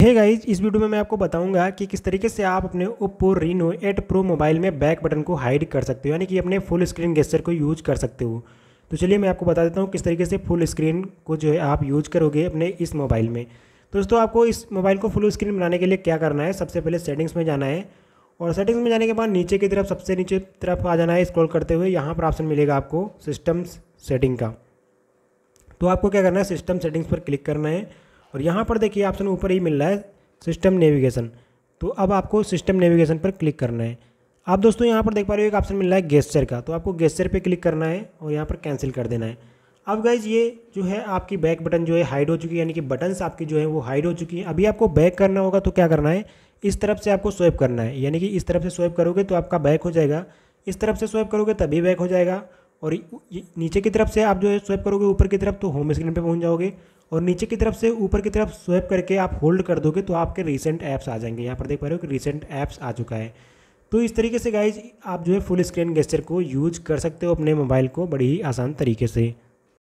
hey guys इस video में मैं आपको बताऊंगा कि किस तरीके से आप अपने ओप्पो रीनो 8 प्रो मोबाइल में बैक बटन को हाइड कर सकते हो यानी कि अपने फुल स्क्रीन गेस्टर को यूज कर सकते हो तो चलिए मैं आपको बता देता हूँ किस तरीके से फुल स्क्रीन को जो है आप यूज करोगे अपने इस मोबाइल में तो दोस्तों आपको इस मोबाइल को फुल स्क्रीन बनाने के लिए क्या करना है सबसे पहले सेटिंग्स में जाना है और सेटिंग्स में जाने के बाद नीचे की तरफ सबसे नीचे तरफ आ जाना है स्क्रॉल करते हुए यहाँ पर ऑप्शन मिलेगा आपको सिस्टम सेटिंग का तो आपको क्या करना है सिस्टम सेटिंग्स पर क्लिक करना है और यहाँ पर देखिए ऑप्शन ऊपर ही मिल रहा है सिस्टम नेविगेशन तो अब आपको सिस्टम नेविगेशन पर क्लिक करना है आप दोस्तों यहाँ पर देख पा रहे हो एक ऑप्शन मिल रहा है गेस्चर का तो आपको गेस्चर पे क्लिक करना है और यहाँ पर कैंसिल कर देना है अब गाइज ये जो है आपकी बैक बटन जो है हाइड हो चुकी है यानी कि बटन्स आपकी जो है वो हाइड हो चुकी है अभी आपको बैक करना होगा तो क्या करना है इस तरफ से आपको स्वैप करना है यानी कि इस तरफ से स्वैप करोगे तो आपका बैक हो जाएगा इस तरफ से स्वैप करोगे तभी बैक हो जाएगा और नीचे की तरफ से आप जो है स्वैप करोगे ऊपर की तरफ तो होम स्क्रीन पर पहुँच जाओगे और नीचे की तरफ से ऊपर की तरफ स्वैप करके आप होल्ड कर दोगे तो आपके रिसेंट ऐप्स आ जाएंगे यहाँ पर देख पा रहे हो कि रिसेंट ऐप्स आ चुका है तो इस तरीके से गाइज आप जो है फुल स्क्रीन गेस्चर को यूज कर सकते हो अपने मोबाइल को बड़ी ही आसान तरीके से